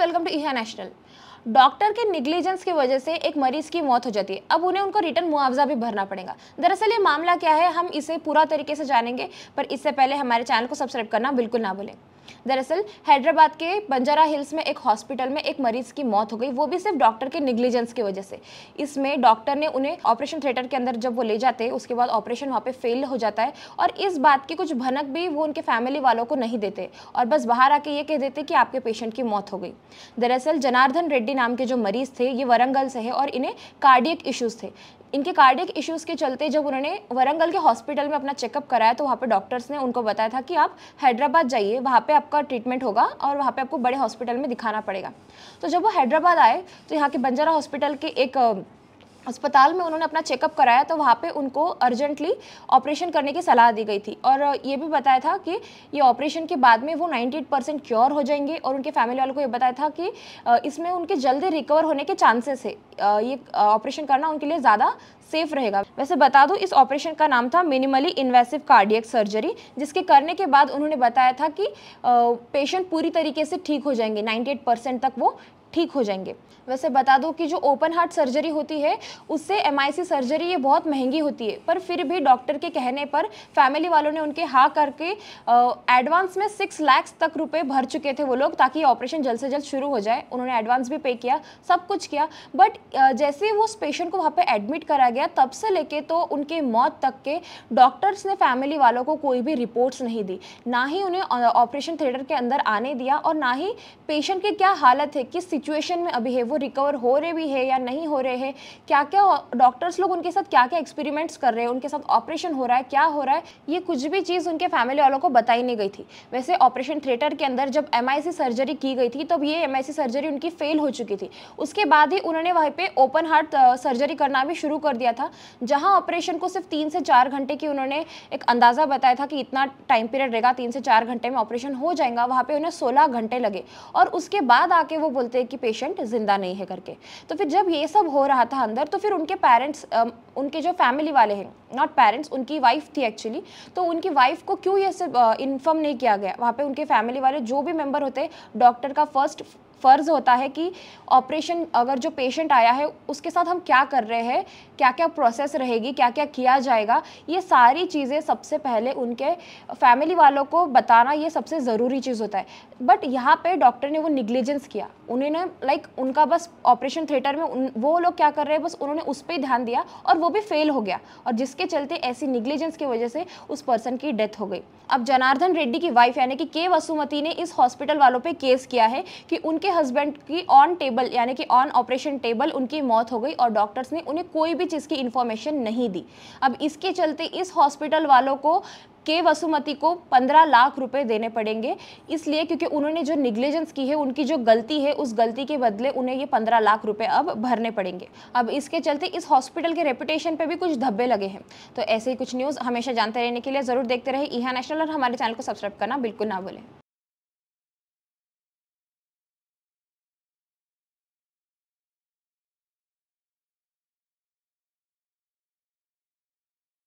welcome to India national doctor के negligence की वजह से एक मरीज की मौत हो जाती है अब उन्हें उनको रिटर्न मुआवजा भी भरना पड़ेगा दरअसल ये मामला क्या है हम इसे पूरा तरीके से जानेंगे पर इससे पहले हमारे चैनल को सब्सक्राइब करना बिल्कुल ना भूलें दरअसल हैदराबाद के बंजारा हिल्स में एक हॉस्पिटल में एक मरीज की मौत हो गई वो भी सिर्फ डॉक्टर के निग्लिजेंस की वजह से इसमें डॉक्टर ने उन्हें ऑपरेशन थिएटर के अंदर जब वो ले जाते हैं उसके बाद ऑपरेशन वहाँ पे फेल हो जाता है और इस बात की कुछ भनक भी वो उनके फैमिली वालों को नहीं देते और बस बाहर आके ये कह देते कि आपके पेशेंट की मौत हो गई दरअसल जनार्दन रेड्डी नाम के जो मरीज थे ये वरंगल से है और इन्हें कार्डियक इशूज़ थे इनके कार्डिक इश्यूज़ के चलते जब उन्होंने वरंगल के हॉस्पिटल में अपना चेकअप कराया तो वहाँ पर डॉक्टर्स ने उनको बताया था कि आप हैदराबाद जाइए वहाँ पर आपका ट्रीटमेंट होगा और वहाँ पर आपको बड़े हॉस्पिटल में दिखाना पड़ेगा तो जब वो हैदराबाद आए तो यहाँ के बंजारा हॉस्पिटल के एक अस्पताल में उन्होंने अपना चेकअप कराया तो वहाँ पे उनको अर्जेंटली ऑपरेशन करने की सलाह दी गई थी और ये भी बताया था कि ये ऑपरेशन के बाद में वो 98 परसेंट क्योर हो जाएंगे और उनके फैमिली वालों को ये बताया था कि इसमें उनके जल्दी रिकवर होने के चांसेस है ये ऑपरेशन करना उनके लिए ज़्यादा सेफ रहेगा वैसे बता दूँ इस ऑपरेशन का नाम था मिनिमली इन्वेसिव कार्डियक सर्जरी जिसके करने के बाद उन्होंने बताया था कि पेशेंट पूरी तरीके से ठीक हो जाएंगे नाइन्टी परसेंट तक वो ठीक हो जाएंगे वैसे बता दो कि जो ओपन हार्ट सर्जरी होती है उससे एम सर्जरी ये बहुत महंगी होती है पर फिर भी डॉक्टर के कहने पर फैमिली वालों ने उनके हाँ करके एडवांस में सिक्स लैक्स तक रुपए भर चुके थे वो लोग ताकि ऑपरेशन जल्द से जल्द शुरू हो जाए उन्होंने एडवांस भी पे किया सब कुछ किया बट जैसे ही वो उस पेशेंट को वहाँ पर एडमिट करा गया तब से लेके तो उनके मौत तक के डॉक्टर्स ने फैमिली वालों को कोई भी रिपोर्ट्स नहीं दी ना ही उन्हें ऑपरेशन थिएटर के अंदर आने दिया और ना ही पेशेंट की क्या हालत है किस सिचुएशन में अभी है वो रिकवर हो रहे भी है या नहीं हो रहे हैं क्या क्या डॉक्टर्स लोग उनके साथ क्या क्या एक्सपेरिमेंट्स कर रहे हैं उनके साथ ऑपरेशन हो रहा है क्या हो रहा है ये कुछ भी चीज़ उनके फैमिली वालों को बताई नहीं गई थी वैसे ऑपरेशन थिएटर के अंदर जब एम सर्जरी की गई थी तब ये एम सर्जरी उनकी फेल हो चुकी थी उसके बाद ही उन्होंने वहीं पर ओपन हार्ट सर्जरी करना भी शुरू कर दिया था जहाँ ऑपरेशन को सिर्फ तीन से चार घंटे की उन्होंने एक अंदाज़ा बताया था कि इतना टाइम पीरियड रहेगा तीन से चार घंटे में ऑपरेशन हो जाएगा वहाँ पे उन्हें सोलह घंटे लगे और उसके बाद आके वो बोलते कि पेशेंट ज़िंदा नहीं है करके तो फिर जब ये सब हो रहा था अंदर तो फिर उनके पेरेंट्स उनके जो फैमिली वाले हैं नॉट पेरेंट्स उनकी वाइफ थी एक्चुअली तो उनकी वाइफ को क्यों ये सब इन्फॉर्म नहीं किया गया वहाँ पे उनके फैमिली वाले जो भी मेम्बर होते डॉक्टर का फर्स्ट फ़र्ज़ होता है कि ऑपरेशन अगर जो पेशेंट आया है उसके साथ हम क्या कर रहे हैं क्या क्या प्रोसेस रहेगी क्या क्या किया जाएगा ये सारी चीज़ें सबसे पहले उनके फैमिली वालों को बताना ये सबसे ज़रूरी चीज़ होता है बट यहाँ पे डॉक्टर ने वो निग्लिजेंस किया उन्होंने लाइक उनका बस ऑपरेशन थिएटर में वो लोग क्या कर रहे हैं बस उन्होंने उस पर ध्यान दिया और वो भी फेल हो गया और जिसके चलते ऐसी निग्लिजेंस की वजह से उस पर्सन की डेथ हो गई अब जनार्दन रेड्डी की वाइफ यानी कि के वसुमती ने इस हॉस्पिटल वालों पे केस किया है कि उनके हस्बैंड की ऑन टेबल यानी कि ऑन ऑपरेशन टेबल उनकी मौत हो गई और डॉक्टर्स ने उन्हें कोई भी चीज़ की इन्फॉर्मेशन नहीं दी अब इसके चलते इस हॉस्पिटल वालों को के वसुमती को 15 लाख रुपए देने पड़ेंगे इसलिए क्योंकि उन्होंने जो निग्लिजेंस की है उनकी जो गलती है उस गलती के बदले उन्हें ये 15 लाख रुपए अब भरने पड़ेंगे अब इसके चलते इस हॉस्पिटल के रेपुटेशन पे भी कुछ धब्बे लगे हैं तो ऐसे ही कुछ न्यूज़ हमेशा जानते रहने के लिए ज़रूर देखते रहे ईहा नेशनल और हमारे चैनल को सब्सक्राइब करना बिल्कुल ना भूलें